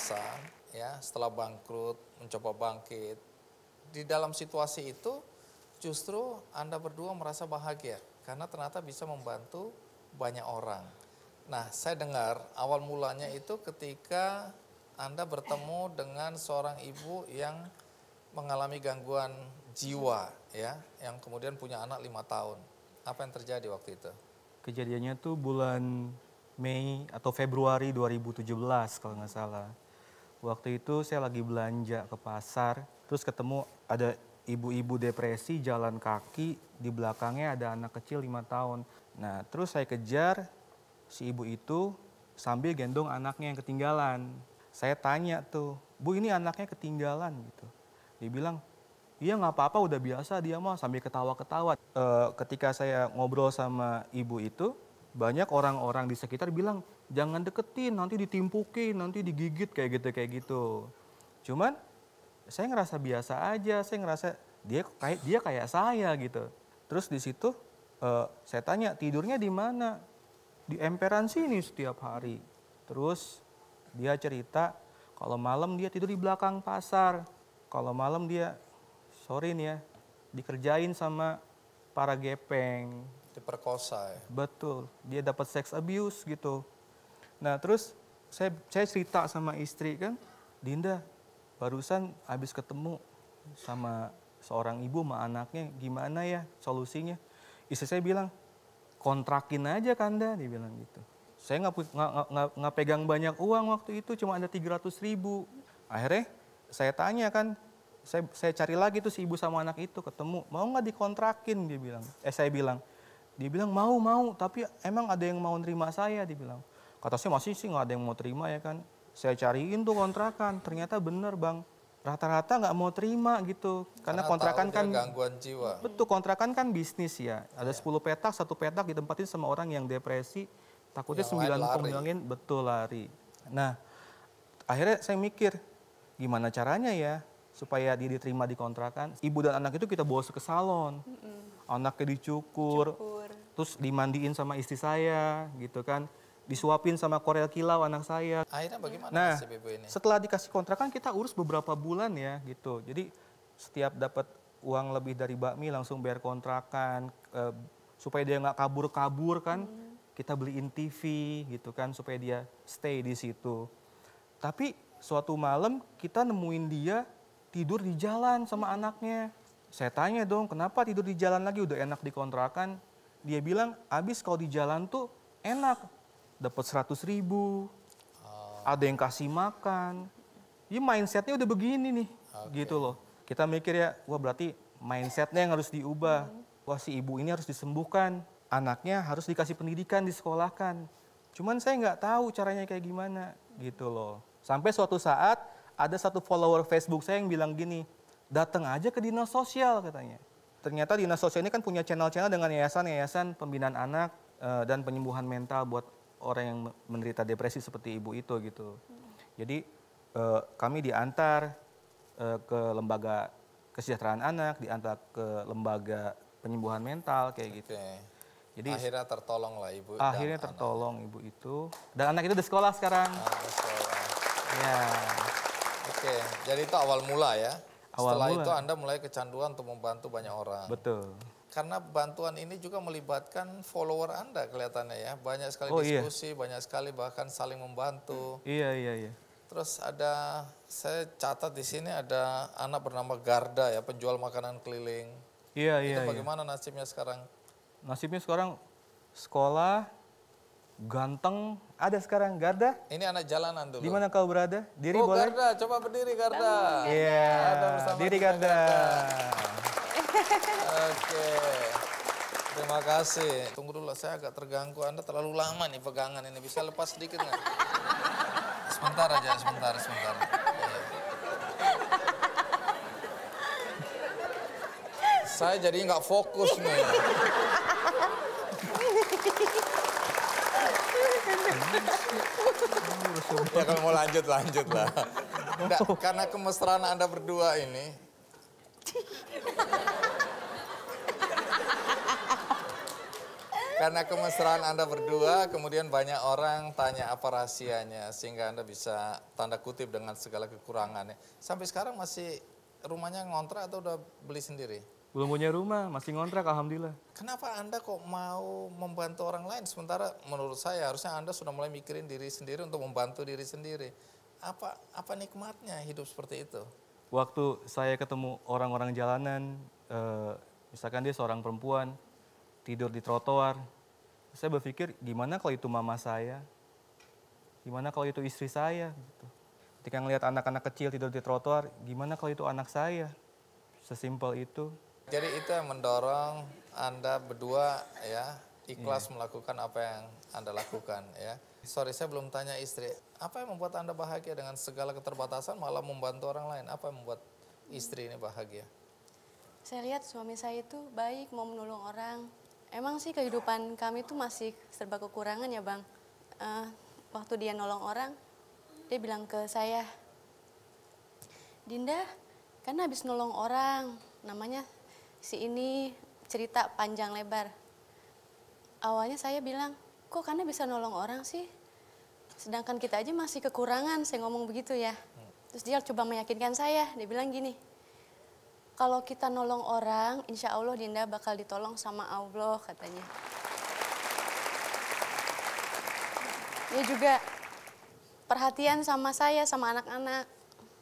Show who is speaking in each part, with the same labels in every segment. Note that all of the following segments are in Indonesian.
Speaker 1: biasa ya setelah bangkrut mencoba bangkit di dalam situasi itu justru Anda berdua merasa bahagia karena ternyata bisa membantu banyak orang. Nah, saya dengar awal mulanya itu ketika Anda bertemu dengan seorang ibu yang mengalami gangguan jiwa ya, yang kemudian punya anak lima tahun. Apa yang terjadi waktu itu?
Speaker 2: Kejadiannya tuh bulan Mei atau Februari 2017 kalau nggak salah. Waktu itu saya lagi belanja ke pasar, terus ketemu ada ibu-ibu depresi jalan kaki, di belakangnya ada anak kecil lima tahun. Nah, terus saya kejar si ibu itu sambil gendong anaknya yang ketinggalan. Saya tanya tuh, "Bu, ini anaknya ketinggalan?" gitu. Dia bilang, Iya nggak apa-apa udah biasa dia mau sambil ketawa-ketawa. E, ketika saya ngobrol sama ibu itu, banyak orang-orang di sekitar bilang jangan deketin nanti ditimpuki nanti digigit kayak gitu kayak gitu cuman saya ngerasa biasa aja saya ngerasa dia kayak dia kayak saya gitu terus di situ uh, saya tanya tidurnya di mana di emperan sini setiap hari terus dia cerita kalau malam dia tidur di belakang pasar kalau malam dia sorry nih ya dikerjain sama para gepeng diperkosa ya. Betul. Dia dapat sex abuse gitu. Nah, terus saya saya cerita sama istri kan, Dinda, barusan habis ketemu sama seorang ibu sama anaknya, gimana ya solusinya? Istri saya bilang, kontrakin aja Kanda, dia bilang gitu. Saya nggak pegang banyak uang waktu itu, cuma ada 300 ribu. Akhirnya saya tanya kan, saya, saya cari lagi tuh si ibu sama anak itu ketemu, mau nggak dikontrakin dia bilang. Eh saya bilang, dia bilang mau mau, tapi emang ada yang mau nerima saya? Dia bilang. Kata saya masih sih nggak ada yang mau terima ya kan. Saya cariin tuh kontrakan, ternyata bener bang. Rata-rata nggak mau terima gitu, karena, karena kontrakan kan gangguan jiwa. Betul kontrakan kan bisnis ya. Ada ya. 10 petak, satu petak ditempatin sama orang yang depresi. Takutnya sembilan 9 betul lari. Nah, akhirnya saya mikir gimana caranya ya supaya dia diterima di kontrakan. Ibu dan anak itu kita bawa ke salon. Mm -mm. Anaknya dicukur, Cukur terus dimandiin sama istri saya gitu kan disuapin sama Korel Kilau anak saya. Akhirnya bagaimana nah, ibu ini? Setelah dikasih kontrak kan kita urus beberapa bulan ya gitu. Jadi setiap dapat uang lebih dari bakmi langsung bayar kontrakan eh, supaya dia nggak kabur-kabur kan. Hmm. Kita beliin TV gitu kan supaya dia stay di situ. Tapi suatu malam kita nemuin dia tidur di jalan sama anaknya. Saya tanya dong, kenapa tidur di jalan lagi udah enak dikontrakan? dia bilang abis kau di jalan tuh enak dapat seratus ribu oh. ada yang kasih makan ya mindsetnya udah begini nih okay. gitu loh kita mikir ya wah berarti mindsetnya yang harus diubah hmm. wah si ibu ini harus disembuhkan anaknya harus dikasih pendidikan disekolahkan cuman saya nggak tahu caranya kayak gimana gitu loh sampai suatu saat ada satu follower Facebook saya yang bilang gini datang aja ke dinas sosial katanya ternyata dinas sosial ini kan punya channel-channel dengan yayasan-yayasan pembinaan anak uh, dan penyembuhan mental buat orang yang menderita depresi seperti ibu itu gitu. Jadi uh, kami diantar uh, ke lembaga kesejahteraan anak, diantar ke lembaga penyembuhan mental kayak okay. gitu. Jadi akhirnya
Speaker 1: tertolong lah ibu. Akhirnya dan tertolong anak. ibu itu dan anak itu di sekolah sekarang. Ah, sekolah. Ya. Oke, okay. jadi itu awal mula ya. Setelah mula. itu Anda mulai kecanduan untuk membantu banyak orang. Betul. Karena bantuan ini juga melibatkan follower Anda kelihatannya ya. Banyak sekali oh, iya. diskusi, iya. banyak sekali bahkan saling membantu.
Speaker 2: Iya, iya, iya.
Speaker 1: Terus ada saya catat di sini ada anak bernama Garda ya, penjual makanan keliling.
Speaker 2: Iya, itu iya. Itu iya. bagaimana
Speaker 1: iya. nasibnya sekarang?
Speaker 2: Nasibnya sekarang sekolah ganteng
Speaker 1: ada sekarang Garda. Ini anak jalanan dulu. Di
Speaker 2: mana kau berada? Diri oh, boleh.
Speaker 1: Garda, coba berdiri Garda. Iya. Yeah.
Speaker 2: Diri Garda. Garda.
Speaker 1: Oke. Terima kasih. Tunggu dulu, saya agak terganggu. Anda terlalu lama nih pegangan ini. Bisa lepas sedikit nggak? Sebentar aja, sebentar, sebentar. saya jadi nggak fokus nih ya kalau mau lanjut lanjut lah. Nggak, karena kemesraan anda berdua ini. karena kemesraan anda berdua, kemudian banyak orang tanya apa rahasianya sehingga anda bisa tanda kutip dengan segala kekurangannya. Sampai sekarang masih rumahnya ngontrak atau udah beli sendiri?
Speaker 2: Belum punya rumah, masih ngontrak alhamdulillah.
Speaker 1: Kenapa Anda kok mau membantu orang lain sementara menurut saya harusnya Anda sudah mulai mikirin diri sendiri untuk membantu diri sendiri. Apa apa nikmatnya hidup seperti itu?
Speaker 2: Waktu saya ketemu orang-orang jalanan, eh, misalkan dia seorang perempuan tidur di trotoar, saya berpikir gimana kalau itu mama saya? Gimana kalau itu istri saya? Gitu. Ketika ngelihat anak-anak kecil tidur di trotoar, gimana kalau itu anak saya? Sesimpel itu.
Speaker 1: Jadi itu yang mendorong Anda berdua ya ikhlas hmm. melakukan apa yang Anda lakukan ya. Sorry saya belum tanya istri, apa yang membuat Anda bahagia dengan segala keterbatasan malah membantu orang lain? Apa yang membuat istri ini bahagia?
Speaker 3: Saya lihat suami saya itu baik, mau menolong orang. Emang sih kehidupan kami itu masih serba kekurangan ya Bang. Uh, waktu dia nolong orang, dia bilang ke saya, Dinda, karena habis nolong orang, namanya si ini cerita panjang lebar. Awalnya saya bilang, kok karena bisa nolong orang sih? Sedangkan kita aja masih kekurangan, saya ngomong begitu ya. Terus dia coba meyakinkan saya, dia bilang gini, kalau kita nolong orang, insya Allah Dinda bakal ditolong sama Allah katanya. Dia juga perhatian sama saya, sama anak-anak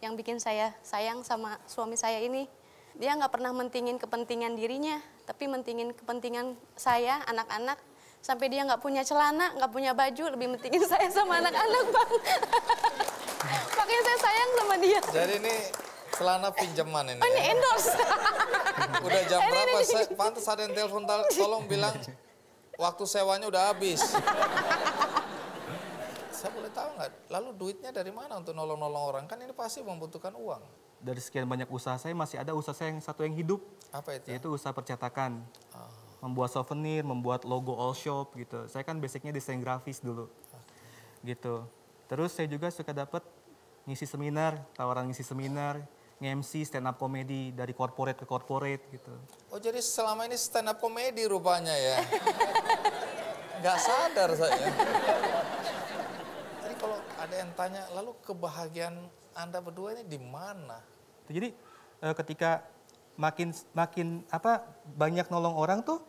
Speaker 3: yang bikin saya sayang sama suami saya ini. Dia nggak pernah mentingin kepentingan dirinya, tapi mentingin kepentingan saya, anak-anak. Sampai dia nggak punya celana, nggak punya baju, lebih mentingin saya sama anak-anak, Bang. Makanya saya sayang sama dia. Jadi ini
Speaker 1: celana pinjaman ini. Oh, ini ya. endorse.
Speaker 3: udah jam berapa? Saya, pantas ada yang telepon tolong bilang
Speaker 1: waktu sewanya udah habis. saya boleh tahu nggak? Lalu duitnya dari mana untuk nolong-nolong orang? Kan ini pasti membutuhkan uang
Speaker 2: dari sekian banyak usaha saya masih ada usaha saya yang satu yang hidup. Apa itu? Yaitu usaha percetakan. Oh. Membuat souvenir, membuat logo all shop gitu. Saya kan basicnya desain grafis dulu. Okay. Gitu. Terus saya juga suka dapat ngisi seminar, tawaran ngisi seminar, ngemsi stand up comedy dari corporate ke corporate gitu.
Speaker 1: Oh jadi selama ini stand up comedy rupanya ya. Gak sadar saya ada yang tanya, lalu kebahagiaan Anda berdua ini di mana?
Speaker 2: Jadi eh, ketika makin makin apa banyak nolong orang tuh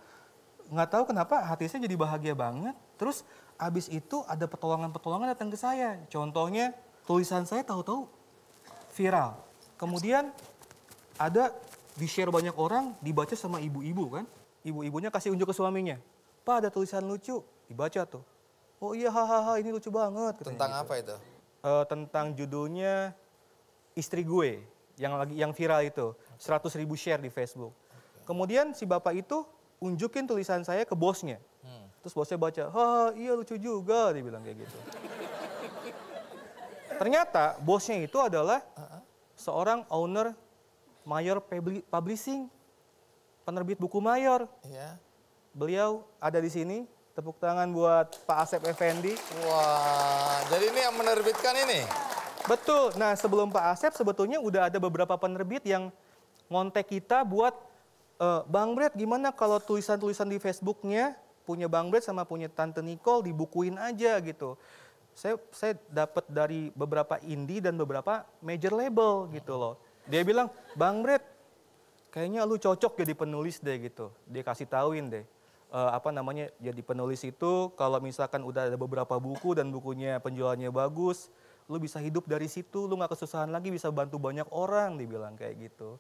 Speaker 2: nggak tahu kenapa hati saya jadi bahagia banget. Terus abis itu ada pertolongan-pertolongan datang ke saya. Contohnya tulisan saya tahu-tahu viral. Kemudian ada di share banyak orang, dibaca sama ibu-ibu kan. Ibu-ibunya kasih unjuk ke suaminya. Pak ada tulisan lucu, dibaca tuh oh iya hahaha ini lucu banget. Tentang gitu. apa itu? Uh, tentang judulnya istri gue yang lagi yang viral itu 100 ribu share di Facebook. Kemudian si bapak itu unjukin tulisan saya ke bosnya. Hmm. Terus bosnya baca, ha iya lucu juga, dia bilang kayak gitu. Ternyata bosnya itu adalah seorang owner Mayor Publishing, penerbit buku Mayor. Yeah. Beliau ada di sini, Tepuk tangan buat Pak Asep Effendi.
Speaker 1: Wah, jadi ini yang menerbitkan ini?
Speaker 2: Betul. Nah, sebelum Pak Asep sebetulnya udah ada beberapa penerbit yang ngontek kita buat uh, Bang Brett gimana kalau tulisan-tulisan di Facebooknya punya Bang Brett sama punya Tante Nicole dibukuin aja gitu. Saya saya dapat dari beberapa indie dan beberapa major label gitu loh. Dia bilang, "Bang Brett, kayaknya lu cocok jadi penulis deh gitu." Dia kasih tauin deh uh, apa namanya jadi penulis itu kalau misalkan udah ada beberapa buku dan bukunya penjualannya bagus lu bisa hidup dari situ lu nggak kesusahan lagi bisa bantu banyak orang dibilang
Speaker 1: kayak gitu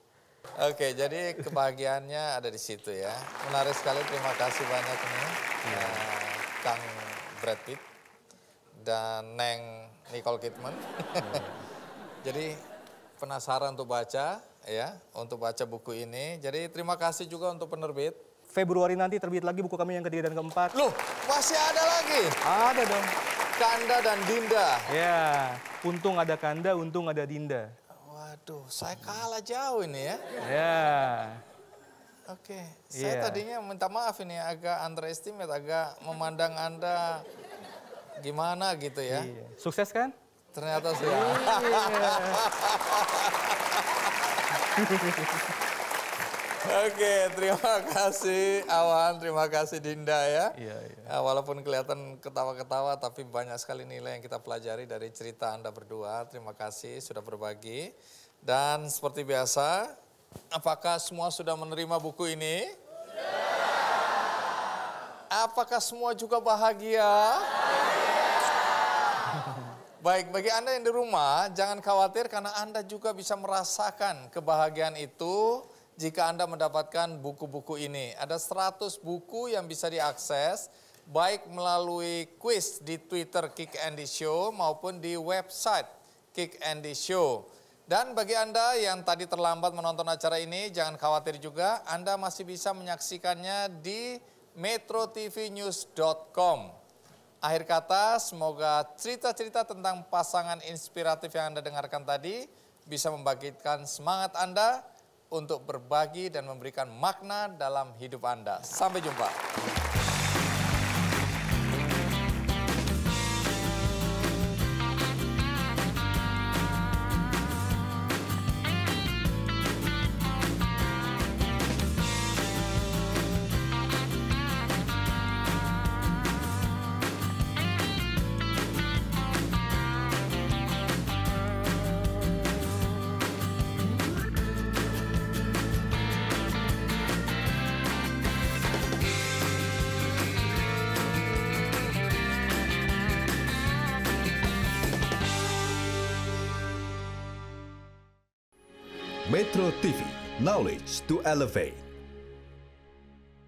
Speaker 1: oke jadi kebahagiaannya ada di situ ya menarik sekali terima kasih banyak nih iya. eh, Uh, Kang Brad Pitt dan Neng Nicole Kidman jadi penasaran untuk baca ya untuk baca buku ini jadi terima kasih juga untuk penerbit Februari nanti terbit lagi buku kami yang ketiga dan keempat. Loh, masih ada lagi? Ada dong. Kanda dan Dinda.
Speaker 2: Ya, untung ada Kanda, untung ada Dinda.
Speaker 1: Waduh, saya kalah jauh ini ya. Ya. Oke, okay. saya ya. tadinya minta maaf ini agak underestimate, agak memandang Anda gimana gitu ya. Iya. Sukses kan? Ternyata iya. sudah. Oke, terima kasih Awan, terima kasih Dinda ya. Iya, iya. Eh, walaupun kelihatan ketawa-ketawa, tapi banyak sekali nilai yang kita pelajari dari cerita Anda berdua. Terima kasih sudah berbagi. Dan seperti biasa, apakah semua sudah menerima buku ini? Apakah semua juga Bahagia. Baik, bagi Anda yang di rumah, jangan khawatir karena Anda juga bisa merasakan kebahagiaan itu jika Anda mendapatkan buku-buku ini. Ada 100 buku yang bisa diakses baik melalui quiz di Twitter Kick Andy Show maupun di website Kick Andy Show. Dan bagi Anda yang tadi terlambat menonton acara ini, jangan khawatir juga, Anda masih bisa menyaksikannya di metrotvnews.com. Akhir kata, semoga cerita-cerita tentang pasangan inspiratif yang Anda dengarkan tadi bisa membangkitkan semangat Anda untuk berbagi dan memberikan makna dalam hidup Anda. Sampai jumpa.
Speaker 2: Metro TV, knowledge to elevate.